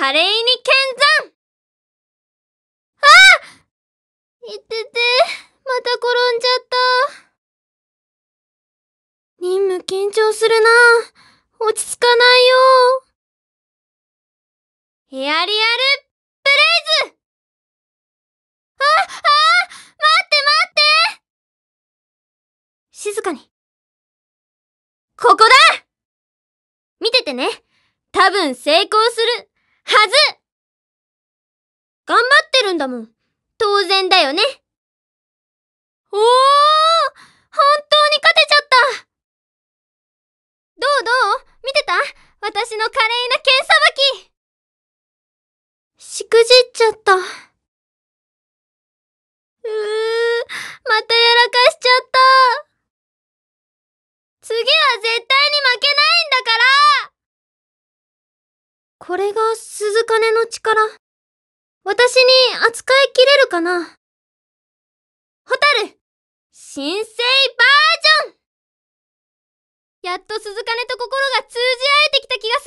華麗に剣山あいてて、また転んじゃった。任務緊張するな。落ち着かないよ。エアリアル、ブレイズあ、あ、待って待って静かに。ここだ見ててね。多分成功する。はず頑張ってるんだもん。当然だよね。おー本当に勝てちゃったどうどう見てた私の華麗な剣さばきしくじっちゃった。うー、またやらかしちゃった。次は絶対これが鈴金の力。私に扱いきれるかなホタル神聖バージョンやっと鈴金と心が通じ合えてきた気が